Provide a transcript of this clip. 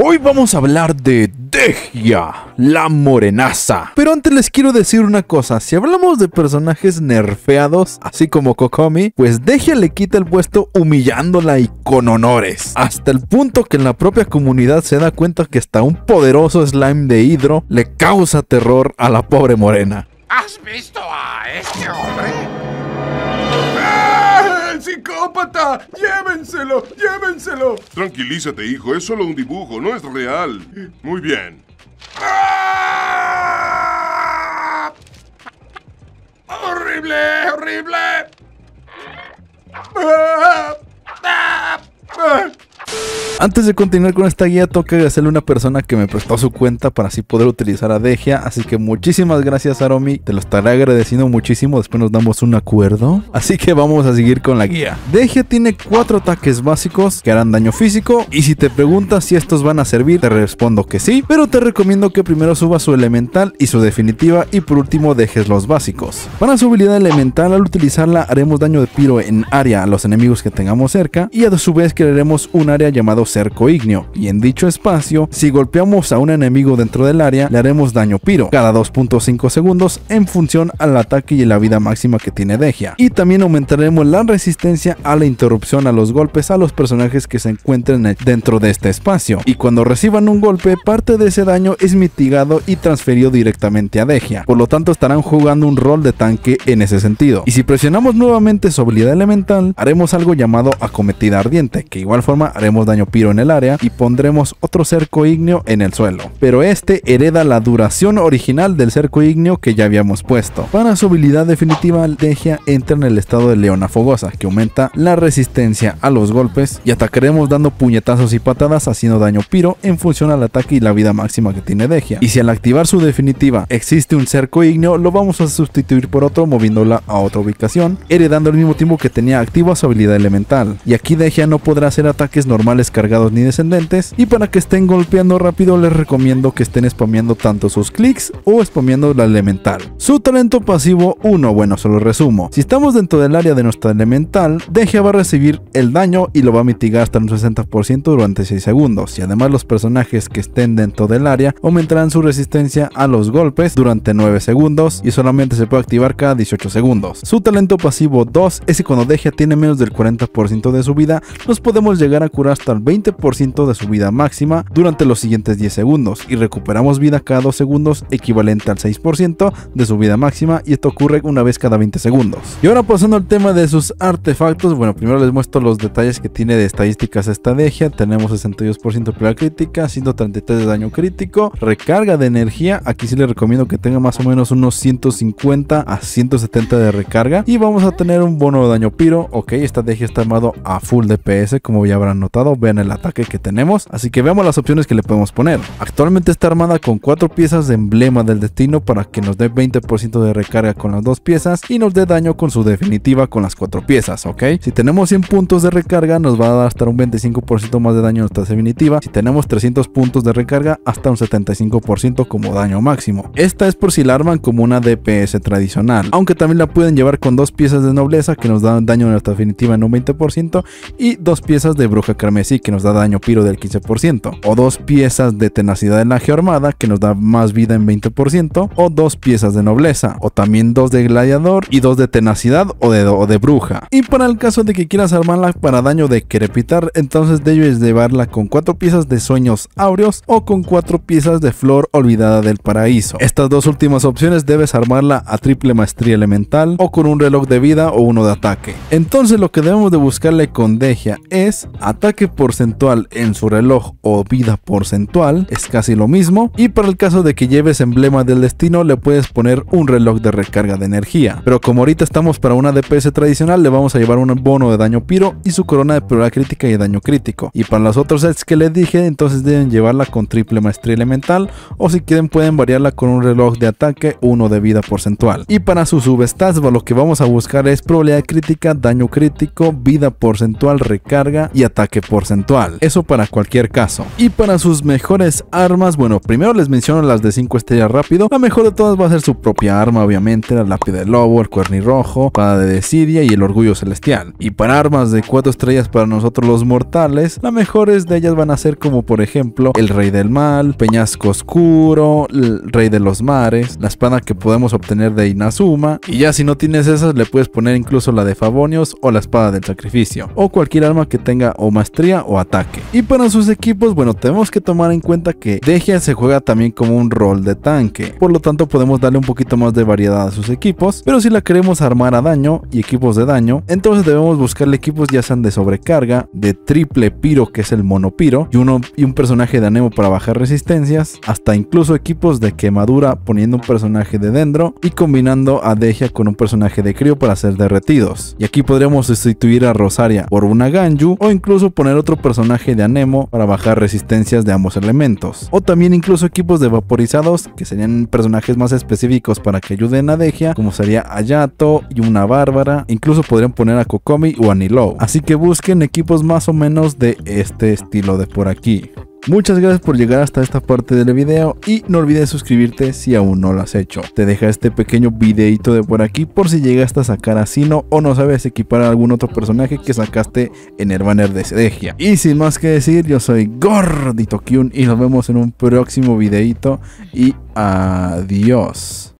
Hoy vamos a hablar de Degia, la morenaza. Pero antes les quiero decir una cosa, si hablamos de personajes nerfeados, así como Kokomi, pues Degia le quita el puesto humillándola y con honores. Hasta el punto que en la propia comunidad se da cuenta que hasta un poderoso slime de hidro le causa terror a la pobre morena. ¿Has visto a este hombre? ¡Llévenselo! ¡Llévenselo! Tranquilízate, hijo. Es solo un dibujo. No es real. Muy bien. ¡Ah! ¡Horrible! ¡Horrible! ¡Ah! ¡Ah! Antes de continuar con esta guía, toca agradecerle a una persona que me prestó su cuenta para así poder utilizar a Degia. Así que muchísimas gracias, Aromi. Te lo estaré agradeciendo muchísimo. Después nos damos un acuerdo. Así que vamos a seguir con la guía. Degia tiene cuatro ataques básicos que harán daño físico. Y si te preguntas si estos van a servir, te respondo que sí. Pero te recomiendo que primero subas su elemental y su definitiva. Y por último, dejes los básicos. Para su habilidad elemental, al utilizarla, haremos daño de piro en área a los enemigos que tengamos cerca. Y a su vez, crearemos un área llamado cerco ignio. y en dicho espacio, si golpeamos a un enemigo dentro del área, le haremos daño piro, cada 2.5 segundos en función al ataque y la vida máxima que tiene Degia. Y también aumentaremos la resistencia a la interrupción a los golpes a los personajes que se encuentren dentro de este espacio. Y cuando reciban un golpe, parte de ese daño es mitigado y transferido directamente a Degia, por lo tanto estarán jugando un rol de tanque en ese sentido. Y si presionamos nuevamente su habilidad elemental, haremos algo llamado acometida ardiente, que igual forma haremos daño piro en el área y pondremos otro cerco ignio en el suelo, pero este hereda la duración original del cerco ignio que ya habíamos puesto. Para su habilidad definitiva, Deja entra en el estado de leona fogosa, que aumenta la resistencia a los golpes y atacaremos dando puñetazos y patadas haciendo daño piro en función al ataque y la vida máxima que tiene Degia. Y si al activar su definitiva existe un cerco ignio lo vamos a sustituir por otro moviéndola a otra ubicación, heredando al mismo tiempo que tenía activa su habilidad elemental. Y aquí Deja no podrá hacer ataques normales cargados ni descendentes. Y para que estén golpeando rápido les recomiendo que estén spameando tanto sus clics o spameando la elemental. Su talento pasivo 1, bueno solo resumo. Si estamos dentro del área de nuestra elemental, deja va a recibir el daño y lo va a mitigar hasta un 60% durante 6 segundos. Y además los personajes que estén dentro del área aumentarán su resistencia a los golpes durante 9 segundos y solamente se puede activar cada 18 segundos. Su talento pasivo 2 es que cuando deja tiene menos del 40% de su vida, nos podemos llegar a curar hasta el 20 ciento de su vida máxima durante los siguientes 10 segundos y recuperamos vida cada 2 segundos equivalente al 6% de su vida máxima y esto ocurre una vez cada 20 segundos. Y ahora pasando al tema de sus artefactos, bueno primero les muestro los detalles que tiene de estadísticas esta estrategia, tenemos 62% de pelea crítica, 133 de daño crítico, recarga de energía, aquí sí les recomiendo que tenga más o menos unos 150 a 170 de recarga y vamos a tener un bono de daño piro, ok, esta deje está armado a full DPS como ya habrán notado, vean el el ataque que tenemos, así que veamos las opciones que le podemos poner. Actualmente está armada con cuatro piezas de emblema del destino para que nos dé 20% de recarga con las dos piezas y nos dé daño con su definitiva con las cuatro piezas, ¿ok? Si tenemos 100 puntos de recarga nos va a dar hasta un 25% más de daño en nuestra definitiva, si tenemos 300 puntos de recarga hasta un 75% como daño máximo. Esta es por si la arman como una DPS tradicional, aunque también la pueden llevar con dos piezas de nobleza que nos dan daño en nuestra definitiva en un 20% y dos piezas de bruja carmesí que nos da daño piro del 15%, o dos piezas de tenacidad en la armada que nos da más vida en 20%, o dos piezas de nobleza, o también dos de gladiador y dos de tenacidad o de, de bruja. Y para el caso de que quieras armarla para daño de crepitar, entonces debes llevarla con cuatro piezas de sueños áureos o con cuatro piezas de flor olvidada del paraíso. Estas dos últimas opciones debes armarla a triple maestría elemental o con un reloj de vida o uno de ataque. Entonces lo que debemos de buscarle con Degia es ataque porcentaje en su reloj o vida porcentual, es casi lo mismo, y para el caso de que lleves emblema del destino le puedes poner un reloj de recarga de energía, pero como ahorita estamos para una DPS tradicional le vamos a llevar un bono de daño piro y su corona de prioridad crítica y daño crítico, y para las otros sets que le dije entonces deben llevarla con triple maestría elemental o si quieren pueden variarla con un reloj de ataque, uno de vida porcentual, y para su subestats lo que vamos a buscar es probabilidad crítica, daño crítico, vida porcentual, recarga y ataque porcentual. Eso para cualquier caso. Y para sus mejores armas, bueno, primero les menciono las de 5 estrellas rápido. La mejor de todas va a ser su propia arma, obviamente, la lápida de lobo, el rojo espada de desidia y el orgullo celestial. Y para armas de 4 estrellas para nosotros los mortales, las mejores de ellas van a ser como por ejemplo el rey del mal, peñasco oscuro, el rey de los mares, la espada que podemos obtener de Inazuma. Y ya si no tienes esas, le puedes poner incluso la de Favonios o la espada del sacrificio, o cualquier arma que tenga o maestría o ataque. Y para sus equipos, bueno, tenemos que tomar en cuenta que Deja se juega también como un rol de tanque, por lo tanto podemos darle un poquito más de variedad a sus equipos, pero si la queremos armar a daño y equipos de daño, entonces debemos buscarle equipos ya sean de sobrecarga, de triple piro que es el monopiro, y, uno, y un personaje de anemo para bajar resistencias, hasta incluso equipos de quemadura poniendo un personaje de dendro y combinando a Deja con un personaje de crío para ser derretidos. Y aquí podríamos sustituir a Rosaria por una Ganju o incluso poner otro personaje personaje de Anemo para bajar resistencias de ambos elementos. O también incluso equipos de vaporizados que serían personajes más específicos para que ayuden a Deja, como sería Ayato y una Bárbara. Incluso podrían poner a Kokomi o a Nilou. Así que busquen equipos más o menos de este estilo de por aquí. Muchas gracias por llegar hasta esta parte del video y no olvides suscribirte si aún no lo has hecho. Te deja este pequeño videito de por aquí por si llegaste a sacar a Sino o no sabes equipar a algún otro personaje que sacaste en el banner de Sedegia. Y sin más que decir, yo soy Gordito Kyun y nos vemos en un próximo videito y adiós.